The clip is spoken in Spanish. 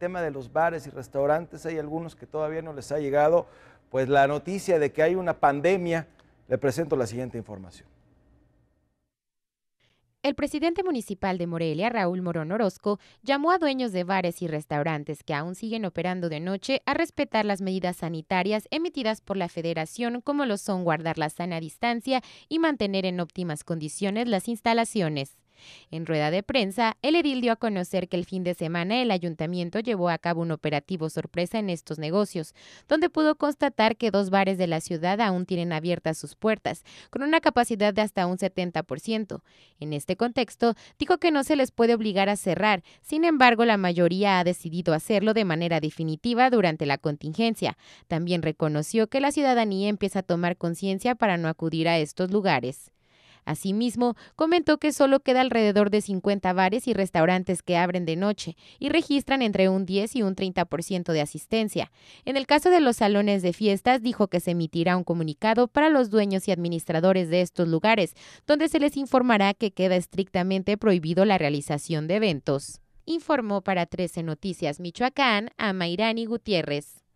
tema de los bares y restaurantes, hay algunos que todavía no les ha llegado, pues la noticia de que hay una pandemia, le presento la siguiente información. El presidente municipal de Morelia, Raúl Morón Orozco, llamó a dueños de bares y restaurantes que aún siguen operando de noche a respetar las medidas sanitarias emitidas por la federación, como lo son guardar la sana distancia y mantener en óptimas condiciones las instalaciones. En rueda de prensa, el edil dio a conocer que el fin de semana el ayuntamiento llevó a cabo un operativo sorpresa en estos negocios, donde pudo constatar que dos bares de la ciudad aún tienen abiertas sus puertas, con una capacidad de hasta un 70%. En este contexto, dijo que no se les puede obligar a cerrar, sin embargo, la mayoría ha decidido hacerlo de manera definitiva durante la contingencia. También reconoció que la ciudadanía empieza a tomar conciencia para no acudir a estos lugares. Asimismo, comentó que solo queda alrededor de 50 bares y restaurantes que abren de noche y registran entre un 10 y un 30% de asistencia. En el caso de los salones de fiestas, dijo que se emitirá un comunicado para los dueños y administradores de estos lugares, donde se les informará que queda estrictamente prohibido la realización de eventos. Informó para 13 Noticias Michoacán a Mayrani Gutiérrez.